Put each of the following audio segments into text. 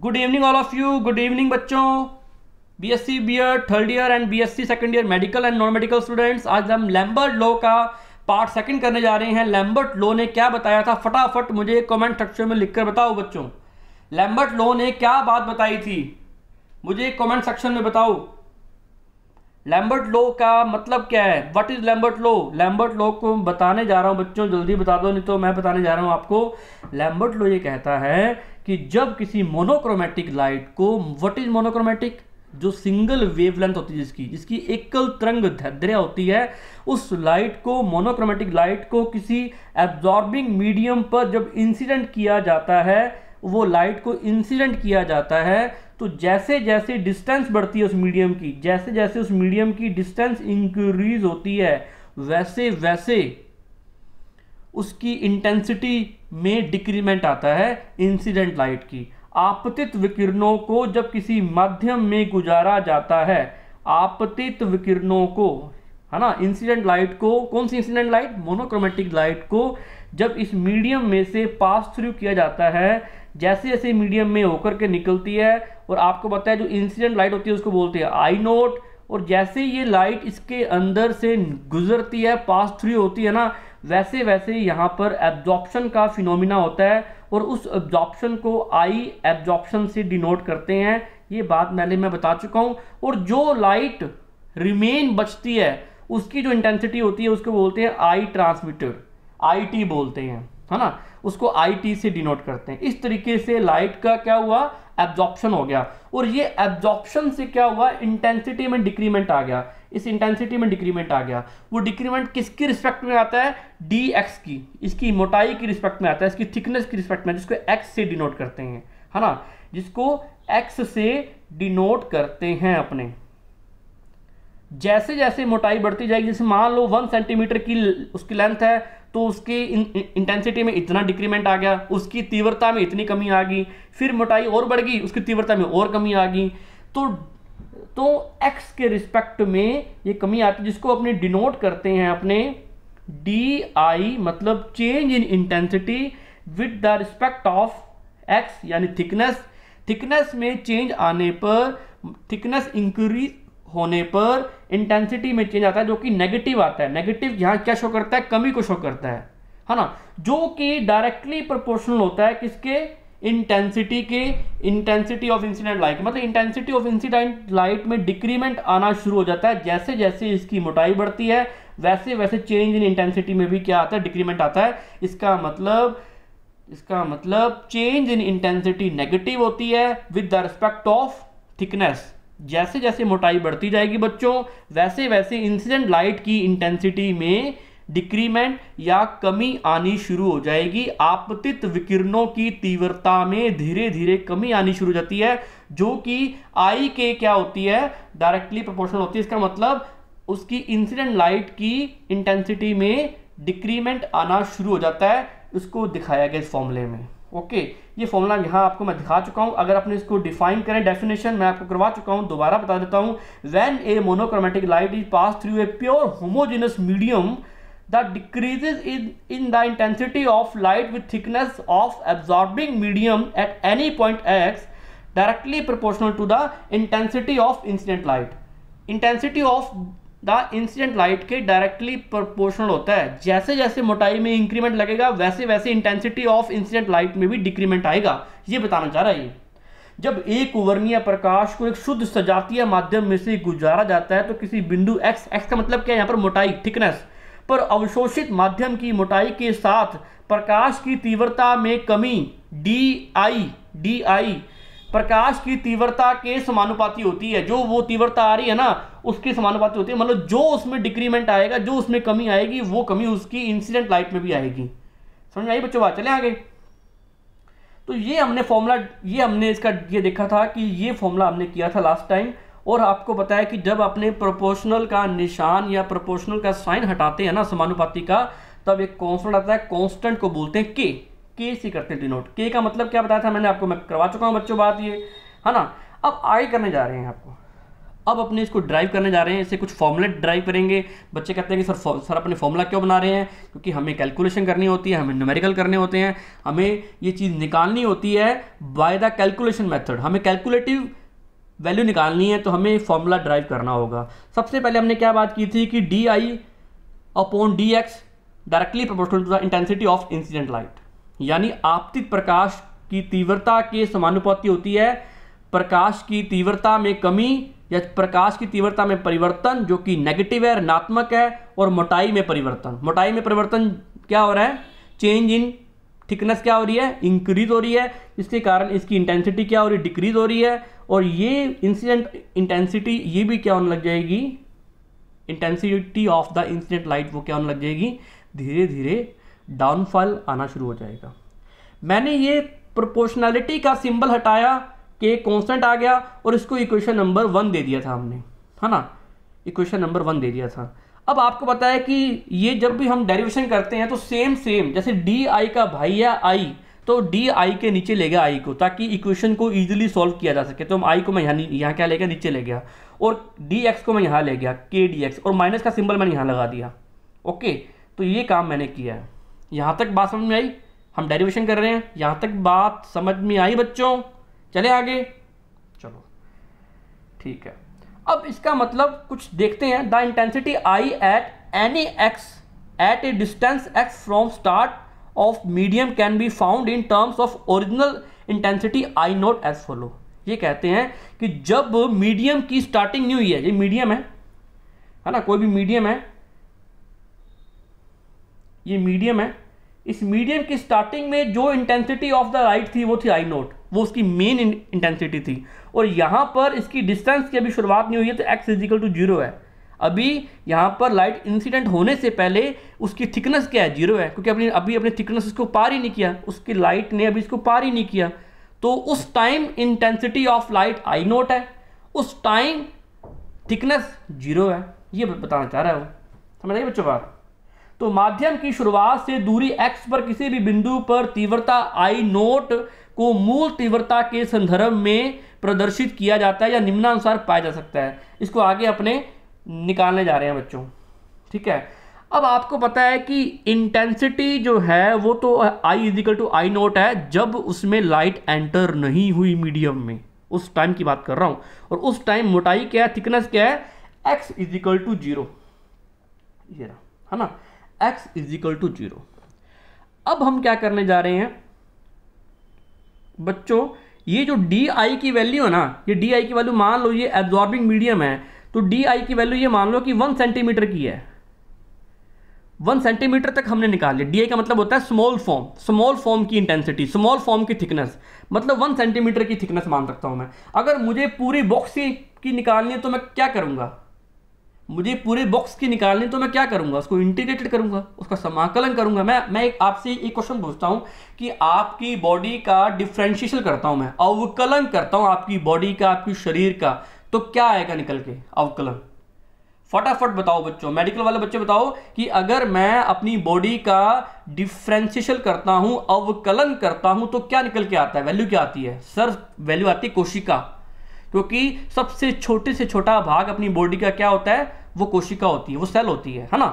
Good evening all of you good evening बच्चों B S C B year third year and B S C second year medical and non medical students आज हम Lambert law का part second करने जा रहे हैं Lambert law ने क्या बताया था फटाफट मुझे कमेंट सेक्शन में लिखकर बताओ बच्चों लैम्बर्ट लॉ ने क्या बात बताई थी मुझे कॉमेंट सेक्शन में बताओ लैम्बर्ट लॉ का मतलब क्या है what is Lambert law Lambert law को बताने जा रहा हूँ बच्चों जल्दी बता दो नहीं तो मैं बताने जा रहा हूँ आपको लैम्बर्ट लॉ ये कहता है कि जब किसी मोनोक्रोमेटिक लाइट को व्हाट इज मोनोक्रोमेटिक जो सिंगल वेवलेंथ होती है जिसकी जिसकी एकल तरंग धैर्य होती है उस लाइट को मोनोक्रोमेटिक लाइट को किसी एब्जॉर्बिंग मीडियम पर जब इंसिडेंट किया जाता है वो लाइट को इंसिडेंट किया जाता है तो जैसे जैसे डिस्टेंस बढ़ती है उस मीडियम की जैसे जैसे उस मीडियम की डिस्टेंस इंक्रीज होती है वैसे वैसे उसकी इंटेंसिटी में डिक्रीमेंट आता है इंसिडेंट लाइट की आपतित विकिरणों को जब किसी माध्यम में गुजारा जाता है आपतित विकिरणों को है ना इंसिडेंट लाइट को कौन सी इंसिडेंट लाइट मोनोक्रोमेटिक लाइट को जब इस मीडियम में से पास थ्रू किया जाता है जैसे जैसे मीडियम में होकर के निकलती है और आपको बताया जो इंसिडेंट लाइट होती है उसको बोलते हैं आई नोट और जैसे ये लाइट इसके अंदर से गुजरती है पास थ्रू होती है ना वैसे वैसे यहाँ पर एब्जॉर्प्शन का फिनोमिना होता है और उस एब्जॉर्प्शन को आई एब्जॉर्प्शन से डिनोट करते हैं ये बात पहले मैं बता चुका हूँ और जो लाइट रिमेन बचती है उसकी जो इंटेंसिटी होती है उसको बोलते हैं आई ट्रांसमीटर आई बोलते हैं है ना उसको आई से डिनोट करते हैं इस तरीके से लाइट का क्या हुआ एब्जॉर्प्शन हो गया और ये एब्जॉर्प्शन से क्या हुआ इंटेंसिटी में डिक्रीमेंट आ गया इस इंटेंसिटी में डिक्रीमेंट आ गया वो डिक्रीमेंट किसकी रिस्पेक्ट में आता है डी एक्स की इसकी मोटाई की रिस्पेक्ट में आता है इसकी थिकनेस की रिस्पेक्ट में जिसको एक्स से डिनोट करते हैं है ना जिसको एक्स से डिनोट करते हैं अपने जैसे जैसे मोटाई बढ़ती जाएगी जैसे मान लो वन सेंटीमीटर की उसकी लेंथ है तो उसकी इंटेंसिटी में इतना डिक्रीमेंट आ गया उसकी तीव्रता में इतनी कमी आ गई फिर मोटाई और बढ़ गई उसकी तीव्रता में और कमी आ गई तो तो एक्स के रिस्पेक्ट में ये कमी आती है जिसको अपने डिनोट करते हैं अपने डी आई मतलब change in intensity with the respect of X यानी थिकनेस थिकनेस में चेंज आने पर थिकनेस इंक्रीज होने पर इंटेंसिटी में चेंज आता है जो कि नेगेटिव आता है नेगेटिव यहाँ क्या शो करता है कमी को शो करता है है ना जो कि डायरेक्टली प्रोपोर्शनल होता है किसके इंटेंसिटी के इंटेंसिटी ऑफ इंसिडेंट लाइट मतलब इंटेंसिटी ऑफ इंसिडेंट लाइट में डिक्रीमेंट आना शुरू हो जाता है जैसे जैसे इसकी मोटाई बढ़ती है वैसे वैसे चेंज इन इंटेंसिटी में भी क्या आता है डिक्रीमेंट आता है इसका मतलब इसका मतलब चेंज इन इंटेंसिटी नेगेटिव होती है with the respect of thickness जैसे जैसे मोटाई बढ़ती जाएगी बच्चों वैसे वैसे इंसिडेंट लाइट की इंटेंसिटी में डिक्रीमेंट या कमी आनी शुरू हो जाएगी आपतित विकिरणों की तीव्रता में धीरे धीरे कमी आनी शुरू हो जाती है जो कि आई के क्या होती है डायरेक्टली प्रोपोर्शनल होती है इसका मतलब उसकी इंसिडेंट लाइट की इंटेंसिटी में डिक्रीमेंट आना शुरू हो जाता है उसको दिखाया गया इस फॉर्मूले में ओके ये फॉर्मूला यहाँ आपको मैं दिखा चुका हूँ अगर आपने इसको डिफाइन करें डेफिनेशन मैं आपको करवा चुका हूँ दोबारा बता देता हूँ when a monochromatic light is pass through a pure homogeneous medium the decrease is in the intensity of light with thickness of absorbing medium at any point X directly proportional to the intensity of incident light intensity of the incident light के directly proportional होता है जैसे जैसे मोटाई में increment लगेगा वैसे वैसे इंटेंसिटी ऑफ इंसिडेंट लाइट में भी डिक्रीमेंट आएगा ये बताना चाह रहा है ये जब एक वर्णीय प्रकाश को एक शुद्ध सजातीय माध्यम में से गुजारा जाता है तो किसी बिंदु x x का मतलब क्या है यहाँ पर मोटाई थिकनेस पर अवशोषित माध्यम की मोटाई के साथ प्रकाश की तीव्रता में कमी डी आई डी आई प्रकाश की तीव्रता के समानुपाती होती है जो वो तीव्रता आ रही है ना उसके समानुपाती होती है मतलब जो उसमें डिक्रीमेंट आएगा जो उसमें कमी आएगी वो कमी उसकी इंसिडेंट लाइट में भी आएगी समझ आई बच्चों बात चले आगे तो ये हमने फॉर्मूला ये हमने इसका ये देखा था कि ये फॉर्मूला हमने किया था लास्ट टाइम और आपको बताया कि जब अपने प्रोपोर्शनल का निशान या प्रोपोर्शनल का साइन हटाते हैं ना समानुपाति का तब एक कॉन्स्टेंट आता है कॉन्स्टेंट को बोलते हैं के के से करते हैं डिनोट के का मतलब क्या बताया था मैंने आपको मैं करवा चुका हूँ बच्चों बात ये है ना अब आगे करने जा रहे हैं आपको अब अपने इसको ड्राइव करने जा रहे हैं इसे कुछ फॉर्मूले ड्राइव करेंगे बच्चे कहते हैं कि सर सर अपने फॉर्मूला क्यों बना रहे हैं क्योंकि हमें कैलकुलेशन करनी होती है हमें न्यूमेरिकल करने होते हैं हमें ये चीज़ निकालनी होती है बाय द कैलकुलेशन मेथड हमें कैलकुलेटिव वैल्यू निकालनी है तो हमें फॉर्मूला ड्राइव करना होगा सबसे पहले हमने क्या बात की थी कि D I upon D X directly proportional to the intensity of incident light यानी आपतित प्रकाश की तीव्रता के समानुपाती होती है प्रकाश की तीव्रता में कमी या प्रकाश की तीव्रता में परिवर्तन जो कि नेगेटिव है ऋणात्मक है और मोटाई में परिवर्तन मोटाई में परिवर्तन क्या हो रहा है चेंज इन थिकनेस क्या हो रही है इंक्रीज हो रही है इसके कारण इसकी इंटेंसिटी क्या हो रही है डिक्रीज हो रही है और ये इंसिडेंट इंटेंसिटी ये भी क्या होने लग जाएगी intensity of the incident light वो क्या होने लग जाएगी धीरे धीरे डाउनफॉल आना शुरू हो जाएगा मैंने ये प्रोपोर्शनैलिटी का सिंबल हटाया कि कॉन्स्टेंट आ गया और इसको इक्वेशन नंबर वन दे दिया था हमने है ना इक्वेशन नंबर वन दे दिया था अब आपको पता है कि ये जब भी हम डेरिवेशन करते हैं तो सेम सेम जैसे डी आई का भाई या आई तो डी आई के नीचे ले गया आई को ताकि इक्वेशन को ईजिली सॉल्व किया जा सके तो हम आई को मैं यहाँ यहाँ क्या ले गया नीचे ले गया और डी एक्स को मैं यहाँ ले गया के डी एक्स और माइनस का सिंबल मैंने यहाँ लगा दिया ओके तो ये काम मैंने किया है यहाँ तक बात समझ में आई हम डेरिवेशन कर रहे हैं यहाँ तक बात समझ में आई बच्चों चले आगे चलो ठीक है अब इसका मतलब कुछ देखते हैं the intensity I at any X at a distance X from start of medium can be found in terms of original intensity I nought as follow ये कहते हैं कि जब मीडियम की स्टार्टिंग न्यू है ये मीडियम है है ना कोई भी मीडियम है ये मीडियम है इस मीडियम की स्टार्टिंग में जो इंटेंसिटी ऑफ द लाइट थी वो थी आई नोट वो उसकी मेन इंटेंसिटी थी और यहां पर इसकी डिस्टेंस की अभी शुरुआत नहीं हुई तो है तो एक्स इजिकल टू जीरो है अभी यहाँ पर लाइट इंसिडेंट होने से पहले उसकी थिकनेस क्या है जीरो है क्योंकि अपनी अभी अपने थिकनेस इसको पार ही नहीं किया उसकी लाइट ने अभी इसको पार ही नहीं किया तो उस time intensity of light I nought है उस टाइम थिकनेस जीरो है ये बताना चाह रहा हूँ समझ आइए बच्चों बात तो माध्यम की शुरुआत से दूरी एक्स पर किसी भी बिंदु पर तीव्रता आई नोट को मूल तीव्रता के संदर्भ में प्रदर्शित किया जाता है या निम्नानुसार पाया जा सकता है इसको आगे अपने निकालने जा रहे हैं बच्चों ठीक है अब आपको पता है कि इंटेंसिटी जो है वो तो I is equal to I nought है जब उसमें लाइट एंटर नहीं हुई मीडियम में उस टाइम की बात कर रहा हूं और उस टाइम मोटाई क्या है थिकनेस क्या है एक्स इजिकल टू जीरो है ना एक्स इजिकल टू जीरो अब हम क्या करने जा रहे हैं बच्चों ये जो डी आई की वैल्यू है ना ये डी आई की वैल्यू मान लो ये एब्जॉर्बिंग मीडियम है तो डी आई की वैल्यू ये मान लो कि वन सेंटीमीटर की है वन सेंटीमीटर तक हमने निकाल लिया डी का मतलब होता है स्मॉल फॉर्म स्मॉल फॉर्म की इंटेंसिटी स्मॉल फॉर्म की थिकनेस मतलब वन सेंटीमीटर की थिकनेस मान सकता हूं मैं अगर मुझे पूरी बॉक्स की निकालनी है तो मैं क्या करूंगा मुझे पूरे बॉक्स की निकालनी तो मैं क्या करूंगा उसको इंटीग्रेटेड करूंगा उसका समाकलन करूंगा मैं मैं एक आपसे एक क्वेश्चन पूछता हूं कि आपकी बॉडी का डिफ्रेंशिएशन करता हूं मैं अवकलन करता हूं आपकी बॉडी का आपकी शरीर का तो क्या आएगा निकल के अवकलन फटाफट बताओ बच्चों मेडिकल वाले बच्चे बताओ कि अगर मैं अपनी बॉडी का डिफ्रेंशिएशन करता हूं अवकलन करता हूं तो क्या निकल के आता है वैल्यू क्या आती है सर वैल्यू आती है कोशिका क्योंकि सबसे छोटे से छोटा भाग अपनी बॉडी का क्या होता है वो कोशिका होती है वो सेल होती है है ना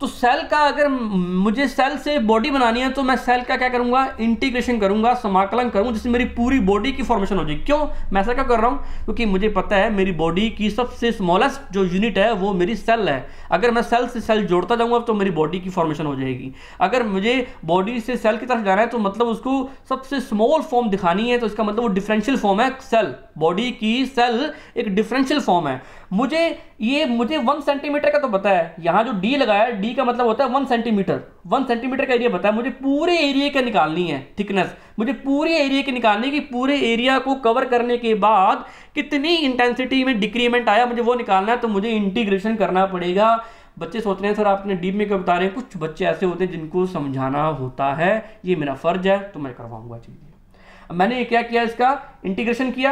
तो सेल का अगर मुझे सेल से बॉडी बनानी है तो मैं सेल का क्या करूंगा इंटीग्रेशन करूंगा समाकलन करूंगा जिससे मेरी पूरी बॉडी की फॉर्मेशन हो जाएगी क्यों मैं ऐसा क्या कर रहा हूं क्योंकि तो मुझे पता है मेरी बॉडी की सबसे स्मॉलेस्ट जो यूनिट है वो मेरी सेल है अगर मैं सेल से सेल जोड़ता जाऊंगा तो मेरी बॉडी की फॉर्मेशन हो जाएगी अगर मुझे बॉडी से सेल की तरफ जाना है तो मतलब उसको सबसे स्मॉल फॉर्म दिखानी है तो इसका मतलब वो डिफरेंशियल फॉर्म है सेल बॉडी की सेल एक डिफरेंशियल फॉर्म है मुझे ये मुझे वन सेंटीमीटर का तो पता है यहाँ जो डी लगाया डी का मतलब होता है वन सेंटीमीटर वन सेंटीमीटर का एरिया बताया मुझे पूरे एरिया का निकालनी है थिकनेस मुझे पूरे एरिया की निकालनी कि पूरे एरिया को कवर करने के बाद कितनी इंटेंसिटी में डिक्रीमेंट आया मुझे वो निकालना है तो मुझे इंटीग्रेशन करना पड़ेगा बच्चे सोच रहे हैं सर आपने डीप में क्यों बता रहे हैं कुछ बच्चे ऐसे होते हैं जिनको समझाना होता है ये मेरा फर्ज है तो मैं करवाऊंगा चीज़ें मैंने ये क्या किया इसका इंटीग्रेशन किया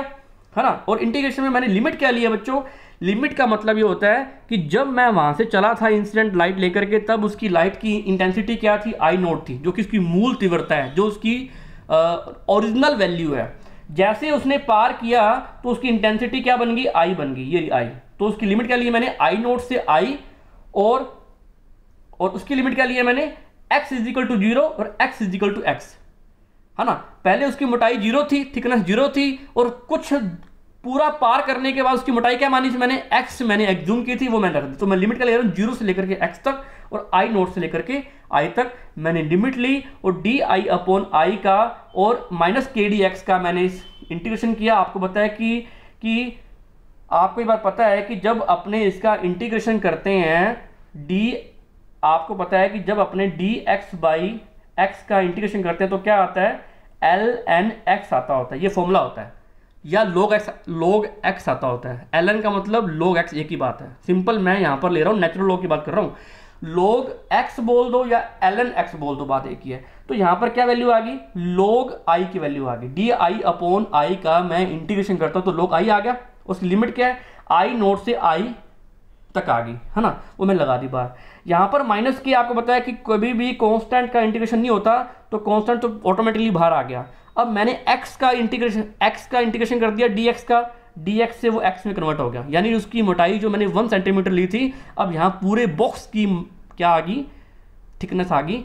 है ना और इंटीग्रेशन में मैंने लिमिट क्या लिया बच्चों लिमिट का मतलब ये होता है कि जब मैं वहाँ से चला था इंसिडेंट लाइट लेकर के तब उसकी लाइट की इंटेंसिटी क्या थी आई नोट थी जो कि उसकी मूल तीव्रता है जो उसकी ओरिजिनल वैल्यू है जैसे उसने पार किया तो उसकी इंटेंसिटी क्या बन गई आई बन गई ये आई तो उसकी लिमिट क्या ली मैंने आई नोट से आई और और उसकी लिमिट क्या लिए मैंने एक्स इजिकल टू जीरो और एक्स इजिकल टू एक्स है ना पहले उसकी मोटाई जीरो थी थिकनेस जीरो थी और कुछ पूरा पार करने के बाद उसकी मोटाई क्या मानी थी मैंने एक्स मैंने एग्जूम की थी वो मैंने रख दी तो मैं लिमिट का ले रहा हूँ जीरो से लेकर के एक्स तक और आई नोट से लेकर के आई तक मैंने लिमिट ली और डी आई अपॉन आई का और माइनस के डी एक्स का मैंने इंटीग्रेशन किया आपको बताया कि कि आपको एक बार पता है कि जब अपने इसका इंटीग्रेशन करते हैं डी आपको पता है कि जब अपने डी एक्स बाई एक्स का इंटीग्रेशन करते हैं तो क्या आता है एल एन एक्स आता होता है ये फॉर्मूला होता है या लोग एक्स लोग एक्स आता होता है एल का मतलब लोग एक्स एक ही बात है सिंपल मैं यहाँ पर ले रहा हूँ नेचुरल लोग की बात कर रहा हूँ लोग एक्स बोल दो या एल एन एक्स बोल दो बात एक ही है तो यहाँ पर क्या वैल्यू आ गई लोग आई की वैल्यू आ गई डी आई अपोन आई का मैं इंटीग्रेशन करता हूँ तो लोग आई आ गया उसकी लिमिट क्या है आई नोट से आई तक आ गई है ना वो मैं लगा दी बाहर यहां पर माइनस की आपको बताया कि कभी भी कॉन्स्टेंट का इंटीग्रेशन नहीं होता तो कॉन्स्टेंट तो ऑटोमेटिकली बाहर आ गया अब मैंने एक्स का इंटीग्रेशन एक्स का इंटीग्रेशन कर दिया डी का डी से वो एक्स में कन्वर्ट हो गया यानी उसकी मोटाई जो मैंने वन सेंटीमीटर ली थी अब यहाँ पूरे बॉक्स की क्या आ गई थिकनेस आ गई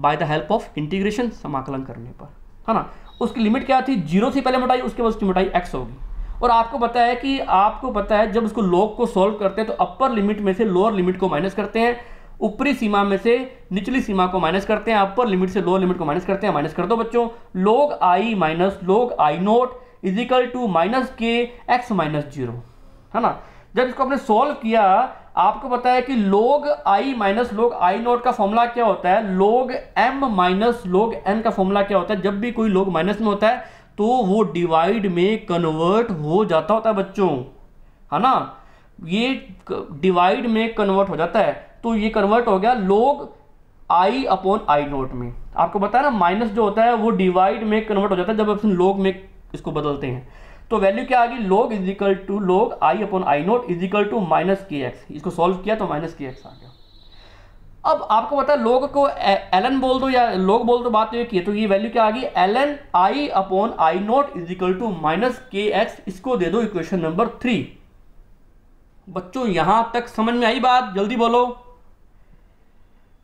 by the help of integration समाकलन करने पर है ना उसकी लिमिट क्या थी जीरो से पहले मोटाई उसके बाद उसकी मोटाई एक्स होगी और आपको पता है कि आपको पता है जब उसको लॉग को सॉल्व करते हैं तो अपर लिमिट में से लोअर लिमिट को माइनस करते हैं ऊपरी सीमा में से निचली सीमा को माइनस करते हैं अपर लिमिट से लोअर लिमिट को माइनस करते हैं माइनस कर दो बच्चों लोग I minus log I nought equal to minus K X minus zero है ना जब इसको आपने सॉल्व किया आपको पता है कि लोग I minus log I note का फॉर्मूला क्या होता है log M minus log N का फॉर्मूला क्या होता है जब भी कोई लोग माइनस में होता है तो वो डिवाइड में कन्वर्ट हो जाता होता है बच्चों है ना ये डिवाइड में कन्वर्ट हो जाता है तो ये कन्वर्ट हो गया लोग आई अपॉन आई नोट में आपको बताया ना माइनस जो होता है वो डिवाइड में कन्वर्ट हो जाता है जब अपन लोग में इसको बदलते हैं तो वैल्यू क्या आ गई लोग equal to log I upon I nought equal to minus K X इसको सॉल्व किया तो माइनस के एक्स आ गया अब आपको पता है लोग को एल एन बोल दो या लोग बोल दो बात तो ये की तो ये वैल्यू क्या आ गई L N I upon I nought is equal to minus K X इसको दे दो इक्वेशन नंबर थ्री बच्चों यहां तक समझ में आई बात जल्दी बोलो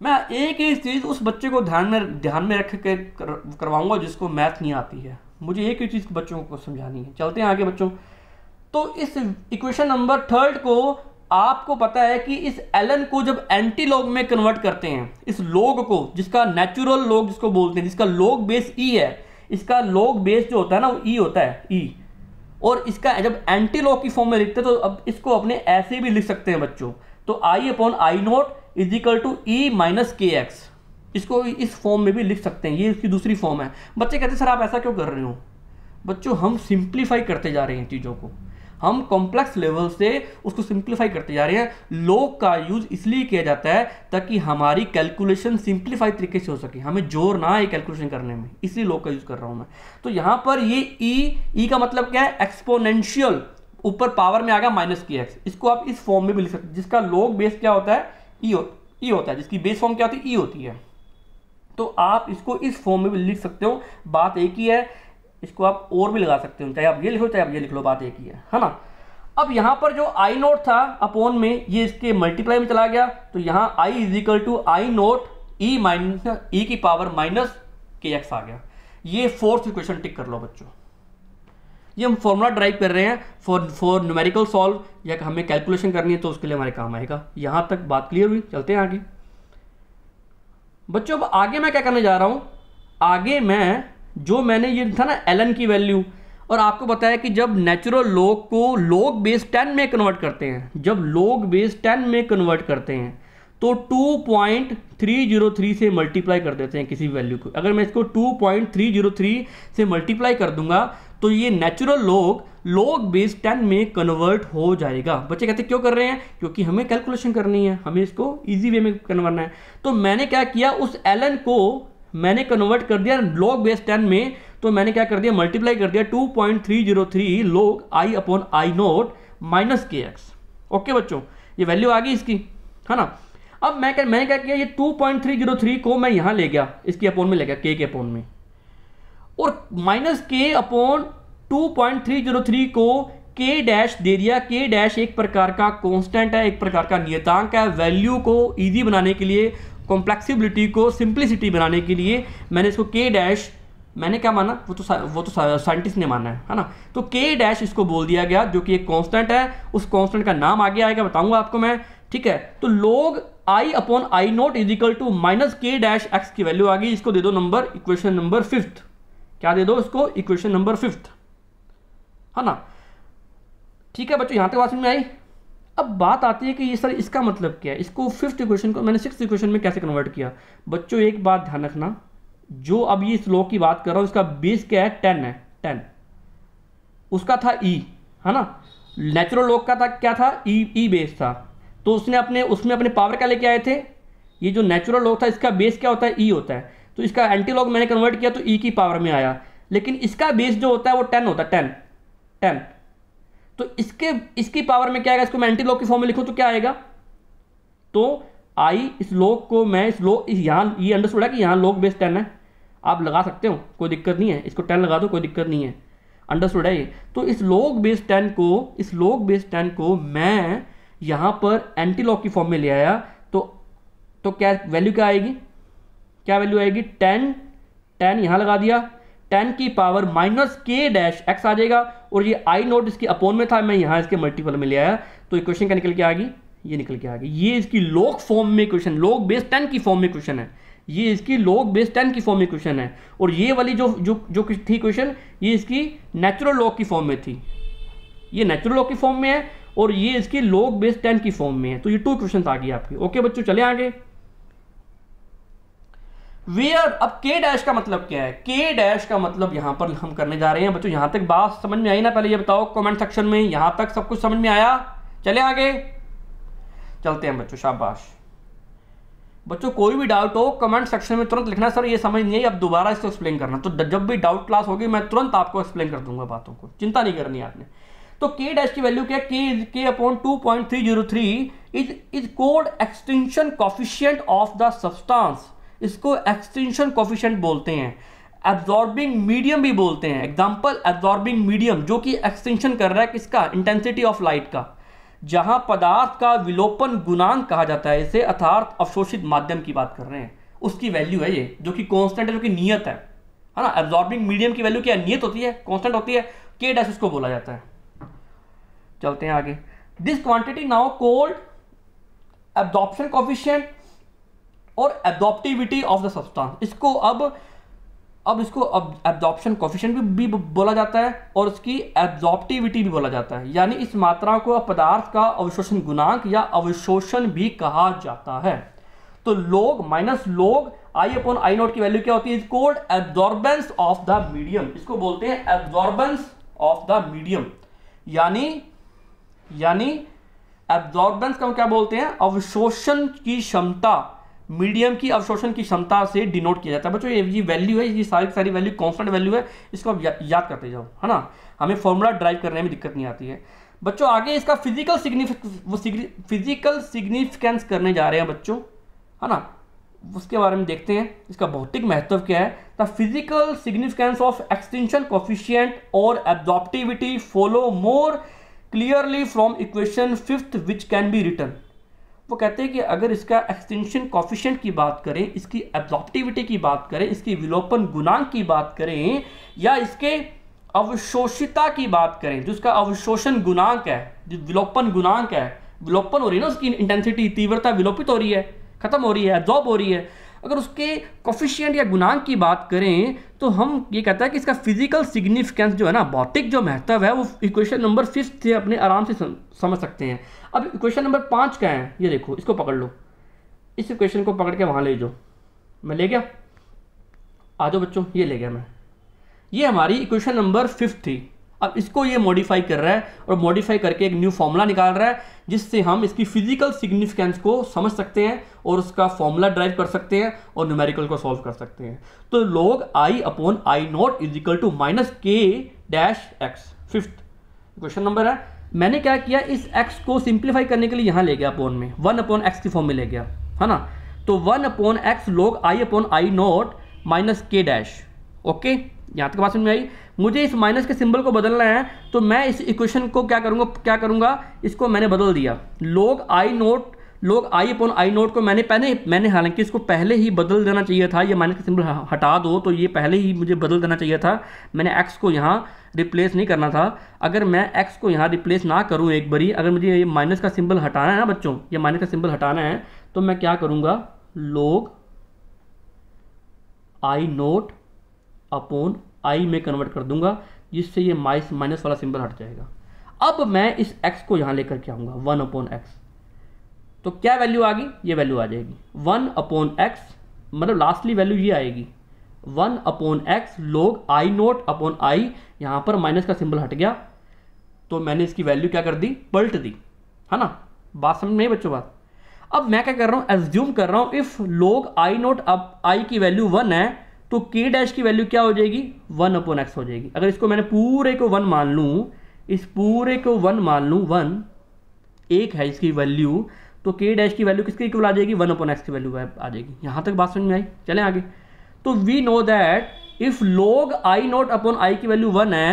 मैं एक ही चीज़ उस बच्चे को ध्यान में ध्यान में रख के कर, करवाऊंगा जिसको मैथ नहीं आती है मुझे एक ही चीज़ बच्चों को समझानी है चलते हैं आगे बच्चों तो इस इक्वेशन नंबर थर्ड को आपको पता है कि इस एलन को जब एंटी लॉग में कन्वर्ट करते हैं इस लॉग को जिसका नेचुरल लॉग जिसको बोलते हैं जिसका लॉग बेस ई है इसका लॉग बेस जो होता है ना वो ई e होता है ई e. और इसका जब एंटी लॉग की फॉर्म में लिखते हैं तो अब इसको अपने ऐसे भी लिख सकते हैं बच्चों तो I upon I nought is equal to E minus K X इसको इस फॉर्म में भी लिख सकते हैं ये इसकी दूसरी फॉर्म है बच्चे कहते हैं सर आप ऐसा क्यों कर रहे हो बच्चों हम सिंप्लीफाई करते जा रहे हैं चीज़ों को हम कॉम्प्लेक्स लेवल से उसको सिंप्लीफाई करते जा रहे हैं लो का यूज इसलिए किया जाता है ताकि हमारी कैलकुलेशन सिंप्लीफाई तरीके से हो सके हमें जोर ना आए कैलकुलेशन करने में इसलिए लो का यूज कर रहा हूं मैं तो यहां पर ये ई e, e का मतलब क्या है एक्सपोनेंशियल ऊपर पावर में आ गया माइनस की एक्स इसको आप इस फॉर्म में भी लिख सकते जिसका लोग बेस क्या होता है ई e हो, ई e होता है जिसकी बेस फॉर्म क्या होती है ई e होती है तो आप इसको इस फॉर्म में भी लिख सकते हो बात एक ही है इसको आप और भी लगा सकते हो चाहे आप ये लिखो चाहे आप ये लिख लो बात एक ही है है ना अब यहाँ पर जो आई नोट था अपोन में ये इसके मल्टीप्लाई में चला गया तो यहाँ I is equal to I nought E minus E की पावर माइनस के एक्स आ गया ये फोर्थ इक्वेशन टिक कर लो बच्चों ये हम फॉर्मूला ड्राइव कर रहे हैं फॉर फॉर न्यूमेरिकल सॉल्व या हमें कैलकुलेशन करनी है तो उसके लिए हमारे काम आएगा यहाँ तक बात क्लियर हुई चलते हैं आगे बच्चों अब आगे मैं क्या करने जा रहा हूँ आगे मैं जो मैंने ये था ना एलन की वैल्यू और आपको बताया कि जब नेचुरल लोग को लोग बेस टेन में कन्वर्ट करते हैं जब लोग बेस टेन में कन्वर्ट करते हैं तो 2.303 से मल्टीप्लाई कर देते हैं किसी वैल्यू को अगर मैं इसको 2.303 से मल्टीप्लाई कर दूंगा तो ये नेचुरल लोग लोग बेस 10 में कन्वर्ट हो जाएगा बच्चे कहते क्यों कर रहे हैं क्योंकि हमें कैलकुलेशन करनी है हमें इसको ईजी वे में करवाना है तो मैंने क्या किया उस एलन को मैंने कन्वर्ट कर दिया लॉग बेस टेन में तो मैंने क्या कर दिया मल्टीप्लाई कर दिया two point three zero three log I upon I nought minus K X okay बच्चों ये वैल्यू आ गई इसकी है ना अब मैं क्या मैंने क्या किया ये two point three zero three को मैं यहाँ ले गया इसके अपॉन में ले गया के के अपॉन में और minus K upon two point three zero three को के डैश दे दिया के डैश एक प्रकार का कॉन्स्टेंट है एक प्रकार का नियतांक है वैल्यू को ईजी बनाने के लिए कॉम्प्लेक्सिबिलिटी को सिंप्लिसिटी बनाने के लिए मैंने इसको के डैश मैंने क्या माना वो तो वो तो साइंटिस्ट ने माना है है ना तो के डैश इसको बोल दिया गया जो कि एक कांस्टेंट है उस कांस्टेंट का नाम आगे आएगा बताऊंगा आपको मैं ठीक है तो log I upon I nought is equal to minus के डैश एक्स की वैल्यू आ गई इसको दे दो नंबर इक्वेशन नंबर फिफ्थ क्या दे दो इसको इक्वेशन नंबर फिफ्थ है ना ठीक है बच्चों यहां तक बात में आई अब बात आती है कि ये सर इसका मतलब क्या है इसको फिफ्थ इक्वेशन को मैंने सिक्स इक्वेशन में कैसे कन्वर्ट किया बच्चों एक बात ध्यान रखना जो अब ये स्लो की बात कर रहा हूँ इसका बेस क्या है टेन है टेन उसका था ई e, है ना नेचुरल लॉग का था क्या था ई ई बेस था तो उसने अपने उसमें अपने पावर क्या लेके आए थे ये जो नेचुरल लॉग था इसका बेस क्या होता है ई e होता है तो इसका एंटी लॉग मैंने कन्वर्ट किया तो ई e की पावर में आया लेकिन इसका बेस जो होता है वो टेन होता है टेन टेन तो इसके इसकी पावर में क्या आएगा इसको मैं एंटी लॉक की फॉर्म में लिखूँ तो क्या आएगा तो आई इस लॉक को मैं इस लॉक इस यहाँ ये अंडरस्टूड है कि यहाँ लॉक बेस टेन है आप लगा सकते हो कोई दिक्कत नहीं है इसको टेन लगा दो कोई दिक्कत नहीं है अंडरस्टूड है ये तो इस लॉक बेस टेन को इस लॉक बेस टेन को मैं यहाँ पर एंटी लॉक की फॉर्म में ले आया तो तो क्या वैल्यू क्या आएगी क्या वैल्यू आएगी टेन टेन यहाँ लगा दिया टेन की पावर माइनस के डैश एक्स आ जाएगा और ये आई नोट इसके अपोन में था मैं यहाँ इसके मल्टीपल में ले आया तो इक्वेशन क्या निकल के आ गई ये निकल के आ गई ये इसकी लोक फॉर्म में क्वेश्चन लोक बेस टेन की फॉर्म में क्वेश्चन है ये इसकी लॉग बेस टेन की फॉर्म में क्वेश्चन है और ये वाली जो जो जो थी क्वेश्चन ये इसकी नेचुरल लॉग की फॉर्म में थी ये नेचुरल लॉग की फॉर्म में है और ये इसकी लॉग बेस टेन की फॉर्म में है तो ये टू क्वेश्चन आ गई आपकी ओके बच्चों चले आगे वेयर अब के डैश का मतलब क्या है के डैश का मतलब यहां पर हम करने जा रहे हैं बच्चों यहां तक बात समझ में आई ना पहले ये बताओ कमेंट सेक्शन में यहां तक सब कुछ समझ में आया चले आगे चलते हैं बच्चों शाबाश बच्चों कोई भी डाउट हो कमेंट सेक्शन में तुरंत लिखना सर ये समझ नहीं आई अब दोबारा इसको एक्सप्लेन करना तो जब भी डाउट क्लास होगी मैं तुरंत आपको एक्सप्लेन कर दूंगा बातों को चिंता नहीं करनी आपने तो के डैश की वैल्यू क्या K is K upon two point three zero three is is called extinction coefficient of the substance इसको एक्सटेंशन कॉफिशेंट बोलते हैं एब्जॉर्बिंग मीडियम भी बोलते हैं एग्जाम्पल एब्जॉर्बिंग मीडियम जो कि एक्सटेंशन कर रहा है किसका इंटेंसिटी ऑफ लाइट का जहां पदार्थ का विलोपन गुणांक कहा जाता है इसे अर्थार्थ अवशोषित माध्यम की बात कर रहे हैं उसकी वैल्यू है ये जो कि कॉन्स्टेंट है जो कि नियत है है ना एब्जॉर्बिंग मीडियम की वैल्यू क्या नियत होती है कॉन्स्टेंट होती है के डैश उसको बोला जाता है चलते हैं आगे this quantity now called absorption coefficient और एब्जॉप्टिविटी ऑफ द सब्सटेंस इसको अब अब इसको अब एब्जॉप्शन कोफिशन भी, भी बोला जाता है और उसकी एब्जॉप्टिविटी भी बोला जाता है यानी इस मात्रा को पदार्थ का अवशोषण गुणांक या अवशोषण भी कहा जाता है तो log minus log I upon I note की वैल्यू क्या होती है called absorbance of the medium इसको बोलते हैं एब्जॉर्बेंस ऑफ द मीडियम यानी यानी एब्जॉर्बेंस का क्या बोलते हैं अवशोषण की क्षमता मीडियम की अवशोषण की क्षमता से डिनोट किया जाता है बच्चों ये ये वैल्यू है ये सारी सारी वैल्यू कॉन्स्टेंट वैल्यू है इसको आप या, याद करते जाओ है ना हमें फॉर्मूला ड्राइव करने में दिक्कत नहीं आती है बच्चों आगे इसका फिजिकल सिग्निफिक फिजिकल सिग्निफिकेंस करने जा रहे हैं बच्चों है ना उसके बारे में देखते हैं इसका भौतिक महत्व क्या है the physical significance of extinction coefficient और absorptivity follow more clearly from equation fifth which can be written वो कहते हैं कि अगर इसका एक्सटेंशन कॉफिशेंट की बात करें इसकी एब्जॉप्टिविटी की बात करें इसकी विलोपन गुणांक की बात करें या इसके अवशोषिता की बात करें जो इसका अवशोषण गुणांक है जो विलोपन गुणांक है विलोपन हो रही है ना उसकी इंटेंसिटी तीव्रता विलोपित हो रही है खत्म हो रही है एब्जॉर्ब हो रही है अगर उसके कॉफिशियंट या गुणांक की बात करें तो हम ये कहता है कि इसका फिजिकल सिग्निफिकेंस जो है ना भौतिक जो महत्व है वो इक्वेशन नंबर फिफ्थ से अपने आराम से समझ सकते हैं अब इक्वेशन नंबर पाँच का है ये देखो इसको पकड़ लो इस इक्वेशन को पकड़ के वहाँ ले जाओ मैं ले गया आ जाओ बच्चों ये ले गया मैं ये हमारी इक्वेशन नंबर फिफ्थ थी अब इसको ये मॉडिफाई कर रहा है और मॉडिफाई करके एक न्यू फॉर्मूला निकाल रहा है जिससे हम इसकी फिजिकल सिग्निफिकेंस को समझ सकते हैं और उसका फॉर्मूला ड्राइव कर सकते हैं और न्यूमेरिकल को सॉल्व कर सकते हैं तो log I upon I nought is equal to minus के dash X fifth question number है मैंने क्या किया इस एक्स को सिंप्लीफाई करने के लिए यहाँ ले गया अपॉन में वन अपॉन एक्स की फॉर्म में ले गया है ना तो one upon x log I upon I not minus के डैश ओके यहाँ तक बात समझ में आई मुझे इस माइनस के सिंबल को बदलना है तो मैं इस इक्वेशन को क्या करूँगा क्या करूँगा इसको मैंने बदल दिया लोग आई नोट लोग आई अपॉन आई नोट को मैंने पहले मैंने हालांकि इसको पहले ही बदल देना चाहिए था ये माइनस का सिंबल हटा दो तो ये पहले ही मुझे बदल देना चाहिए था मैंने एक्स को यहाँ रिप्लेस नहीं करना था अगर मैं एक्स को यहाँ रिप्लेस ना करूँ एक बारी अगर मुझे ये माइनस का सिंबल हटाना है ना बच्चों ये माइनस का सिंबल हटाना है तो मैं क्या करूँगा लोग आई नोट अपॉन आई में कन्वर्ट कर दूंगा जिससे ये माइस माइनस वाला सिंबल हट जाएगा अब मैं इस एक्स को यहाँ लेकर के आऊँगा वन अपॉन एक्स तो क्या वैल्यू आ गई ये वैल्यू आ जाएगी वन अपॉन एक्स मतलब लास्टली वैल्यू ये आएगी one upon x log I not upon आई यहाँ पर माइनस का सिंबल हट गया तो मैंने इसकी वैल्यू क्या कर दी पलट दी है ना बात समझ में बच्चों बात अब मैं क्या कर रहा हूँ एज्यूम कर रहा हूँ इफ़ लोग आई नोट अब आई की वैल्यू वन है तो के डैश की वैल्यू क्या हो जाएगी वन अपॉन एक्स हो जाएगी अगर इसको मैंने पूरे को वन मान लूँ इस पूरे को वन मान लूँ वन एक है इसकी वैल्यू तो के डैश की वैल्यू किसके इक्वल आ जाएगी वन अपॉन एक्स की वैल्यू आ जाएगी यहाँ तक बात समझ में आई चलें आगे तो वी नो दैट इफ़ लोग आई नोट अपॉन आई की वैल्यू वन है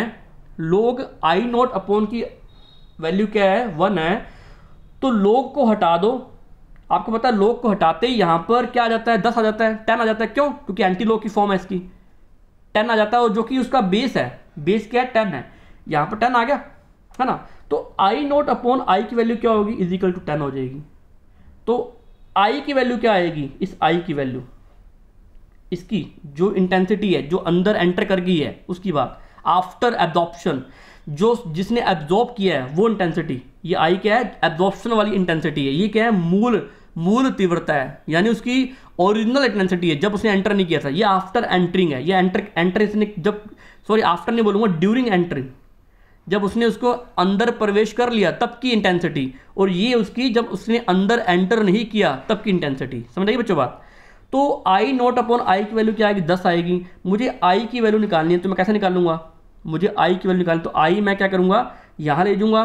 लोग आई नोट अपॉन की वैल्यू क्या है वन है तो लोग को हटा दो आपको पता है लोक को हटाते ही यहाँ पर क्या आ जाता है दस आ जाता है टेन आ जाता है क्यों क्योंकि एंटी लोक की फॉर्म है इसकी टेन आ जाता है और जो कि उसका बेस है बेस क्या है टेन है यहाँ पर टेन आ गया है ना तो आई नोट अपॉन आई की वैल्यू क्या होगी इजिकल टू टेन हो जाएगी तो आई की वैल्यू क्या आएगी इस आई की वैल्यू इसकी जो इंटेंसिटी है जो अंदर एंटर कर गई है उसकी बात आफ्टर एब्जॉर्प्शन जो जिसने एब्जॉर्ब किया है वो इंटेंसिटी ये आई क्या है एब्जॉर्बन वाली इंटेंसिटी है ये क्या है मूल मूल तीव्रता है यानी उसकी ओरिजिनल इंटेंसिटी है जब उसने एंटर नहीं किया था ये आफ्टर एंटरिंग है ये एंटर एंटर इसने जब सॉरी आफ्टर नहीं बोलूँगा ड्यूरिंग एंटरिंग जब उसने उसको अंदर प्रवेश कर लिया तब की इंटेंसिटी और ये उसकी जब उसने अंदर एंटर नहीं किया तब की इंटेंसिटी समझ आइए बच्चों बात तो आई नोट अपॉन आई की वैल्यू क्या आएगी दस आएगी मुझे आई की वैल्यू निकालनी है तो मैं कैसे निकालूंगा मुझे आई की वैल्यू निकालनी तो आई मैं क्या करूँगा यहाँ ले जाऊँगा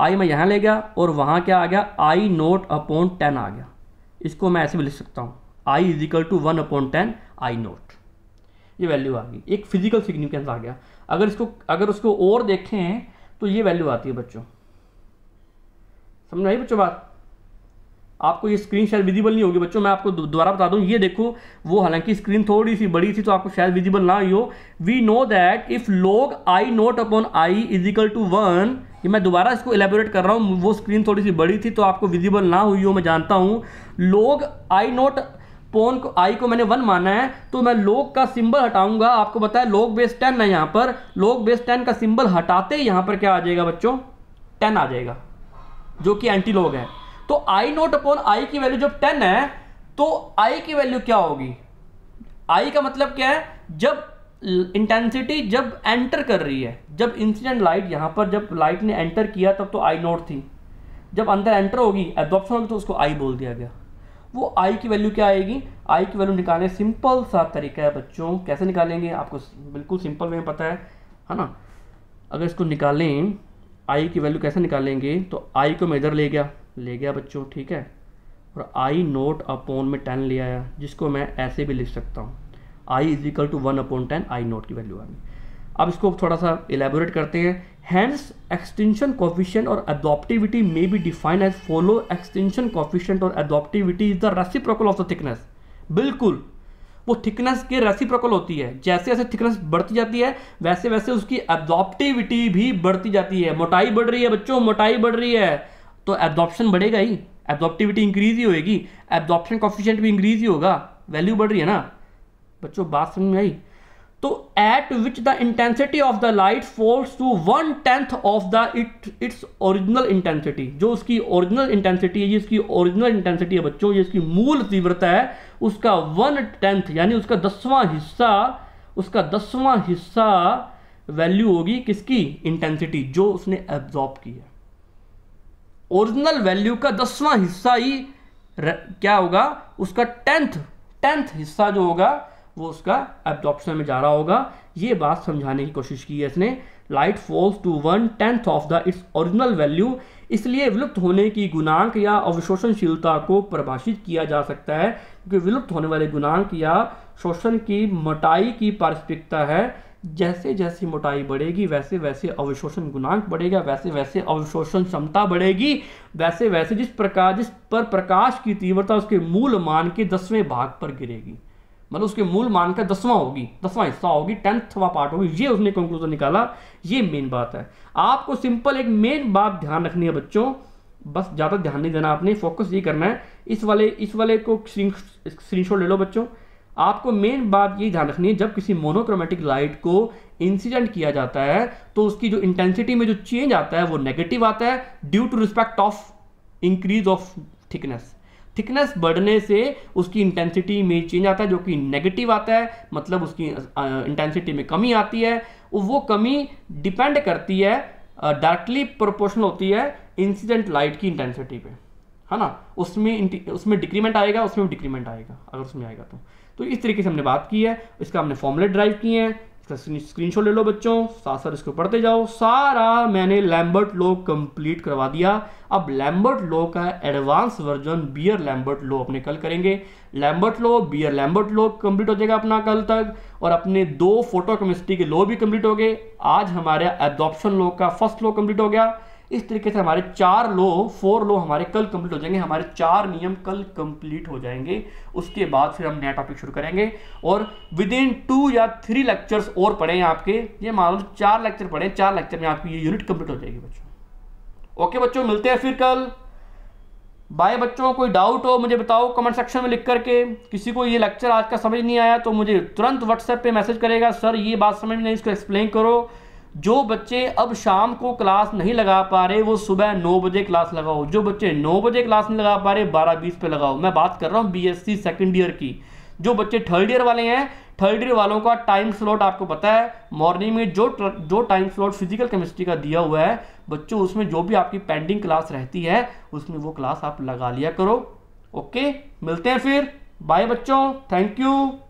आई मैं यहाँ ले गया और वहाँ क्या आ गया आई नोट अपॉन टेन आ गया इसको मैं ऐसे भी लिख सकता हूँ I is equal to one upon ten I not ये वैल्यू आ गई एक फिजिकल सिग्निफिकेंस आ गया अगर इसको अगर उसको और देखें तो ये वैल्यू आती है बच्चों समझ आई बच्चों बात आपको ये स्क्रीन शायद विजिबल नहीं होगी बच्चों मैं आपको दोबारा बता दूं ये देखो वो हालांकि स्क्रीन थोड़ी सी बड़ी थी तो आपको शायद विजिबल ना ही हो we know that if log I not upon I is equal to one ये मैं दोबारा इसको एलेबोरेट कर रहा हूँ वो स्क्रीन थोड़ी सी बड़ी थी तो आपको विजिबल ना हुई हो मैं जानता हूँ लोग आई नोट पोन को आई को मैंने वन माना है तो मैं लोग का सिंबल हटाऊंगा आपको बताया लोग बेस टेन है यहाँ पर लोग बेस टेन का सिंबल हटाते ही यहाँ पर क्या आ जाएगा बच्चों टेन आ जाएगा जो कि एंटी लोग है तो आई नोट अपॉन आई की वैल्यू जब टेन है तो आई की वैल्यू क्या होगी आई का मतलब क्या है जब इंटेंसिटी जब एंटर कर रही है जब इंसिडेंट लाइट यहाँ पर जब लाइट ने एंटर किया तब तो आई नोट थी जब अंदर एंटर होगी एब्जॉर्प्शन होगी तो उसको आई बोल दिया गया वो आई की वैल्यू क्या आएगी आई की वैल्यू निकालने सिंपल सा तरीका है बच्चों कैसे निकालेंगे आपको बिल्कुल सिंपल में पता है है ना अगर इसको निकालें आई की वैल्यू कैसे निकालेंगे तो आई को मेजर ले गया ले गया बच्चों ठीक है और आई नोट अपॉन में टेन ले आया जिसको मैं ऐसे भी लिख सकता हूँ I is equal to one upon ten I note की वैल्यू आ गई अब इसको थोड़ा सा एलेबोरेट करते हैं हैंस एक्सटेंशन कॉफिशियन और एडोप्टिविटी may be define as follow extension coefficient और एडोप्टिविटी is the reciprocal of the thickness बिल्कुल वो थिकनेस के रेसिप्रोकल होती है जैसे जैसे थिकनेस बढ़ती जाती है वैसे वैसे उसकी एडोप्टिविटी भी बढ़ती जाती है मोटाई बढ़ रही है बच्चों मोटाई बढ़ रही है तो एब्जॉर्प्शन बढ़ेगा ही एब्जॉर्प्टिविटी इंक्रीज ही होगी एब्जॉर्प्शन कॉफिशेंट भी इंक्रीज ही होगा वैल्यू बढ़ रही है ना बच्चों बात समझ में आई तो at which the intensity of the light falls to one tenth of the it its original intensity जो उसकी ओरिजिनल इंटेंसिटी है ये इसकी ओरिजिनल इंटेंसिटी है बच्चों ये इसकी मूल तीव्रता है उसका वन टेंथ यानी उसका दसवां हिस्सा उसका दसवां हिस्सा वैल्यू होगी किसकी इंटेंसिटी जो उसने एब्जॉर्ब की है ओरिजिनल वैल्यू का दसवां हिस्सा ही क्या होगा उसका टेंथ टेंथ हिस्सा जो होगा वो उसका एब्जॉर्प्शन में जा रहा होगा ये बात समझाने की कोशिश की है इसने light falls to one tenth of the its original value इसलिए विलुप्त होने की गुणांक या अवशोषणशीलता को परिभाषित किया जा सकता है क्योंकि विलुप्त होने वाले गुणांक या शोषण की मोटाई की पारस्परिकता है जैसे जैसे मोटाई बढ़ेगी वैसे वैसे अवशोषण गुणांक बढ़ेगा वैसे वैसे अवशोषण क्षमता बढ़ेगी वैसे वैसे जिस प्रकार जिस पर प्रकाश की तीव्रता उसके मूल मान के दसवें भाग पर गिरेगी मतलब उसके मूल मान का दसवां होगी दसवां हिस्सा होगी टेंथवा पार्ट होगी ये उसने कंक्लूजन निकाला ये मेन बात है आपको सिंपल एक मेन बात ध्यान रखनी है बच्चों बस ज़्यादा ध्यान नहीं देना आपने फोकस ये करना है इस वाले इस वाले को स्क्रीन ले लो बच्चों आपको मेन बात ये ध्यान रखनी है जब किसी मोनोक्रोमेटिक लाइट को इंसिडेंट किया जाता है तो उसकी जो इंटेंसिटी में जो चेंज आता है वो नेगेटिव आता है due to respect of increase of thickness thickness बढ़ने से उसकी इंटेंसिटी में चेंज आता है जो कि नेगेटिव आता है मतलब उसकी इंटेंसिटी में कमी आती है वो कमी डिपेंड करती है डायरेक्टली प्रोपोर्शनल होती है इंसिडेंट लाइट की इंटेंसिटी पे है ना उसमें उसमें डिक्रीमेंट आएगा उसमें डिक्रीमेंट आएगा अगर उसमें आएगा तो तो इस तरीके से हमने बात की है इसका हमने फॉर्मुलेट ड्राइव किए हैं इसका शॉट ले लो बच्चों साथ साथ इसको पढ़ते जाओ सारा मैंने लैम्बर्ट लो कंप्लीट करवा दिया अब लैम्बर्ट लो का advance version Beer Lambert law अपने कल करेंगे Lambert law Beer Lambert law complete हो जाएगा अपना कल तक और अपने दो फोटो केमिस्ट्री के लो भी कंप्लीट हो गए आज हमारे एब्जॉर्प्शन लो का फर्स्ट लो कंप्लीट हो गया इस तरीके से हमारे चार लो फोर लो हमारे कल कंप्लीट हो जाएंगे हमारे चार नियम कल कंप्लीट हो जाएंगे उसके बाद फिर हम नया टॉपिक शुरू करेंगे और विद इन टू या थ्री लेक्चर्स और पढ़े आपके ये मान लो चार लेक्चर पढ़े चार लेक्चर में आपकी ये यूनिट कंप्लीट हो जाएगी बच्चों ओके बच्चों मिलते हैं फिर कल बाय बच्चों कोई डाउट हो मुझे बताओ कमेंट सेक्शन में लिख करके किसी को ये लेक्चर आज का समझ नहीं आया तो मुझे तुरंत व्हाट्सएप पे मैसेज करेगा सर ये बात समझ नहीं इसको एक्सप्लेन करो जो बच्चे अब शाम को क्लास नहीं लगा पा रहे वो सुबह नौ बजे क्लास लगाओ जो बच्चे नौ बजे क्लास नहीं लगा पा रहे बारह बीस पे लगाओ मैं बात कर रहा हूँ बीएससी सेकेंड ईयर की जो बच्चे थर्ड ईयर वाले हैं थर्ड ईयर वालों का टाइम स्लॉट आपको पता है मॉर्निंग में जो जो टाइम स्लॉट फिजिकल केमिस्ट्री का दिया हुआ है बच्चों उसमें जो भी आपकी पेंडिंग क्लास रहती है उसमें वो क्लास आप लगा लिया करो ओके मिलते हैं फिर बाय बच्चों थैंक यू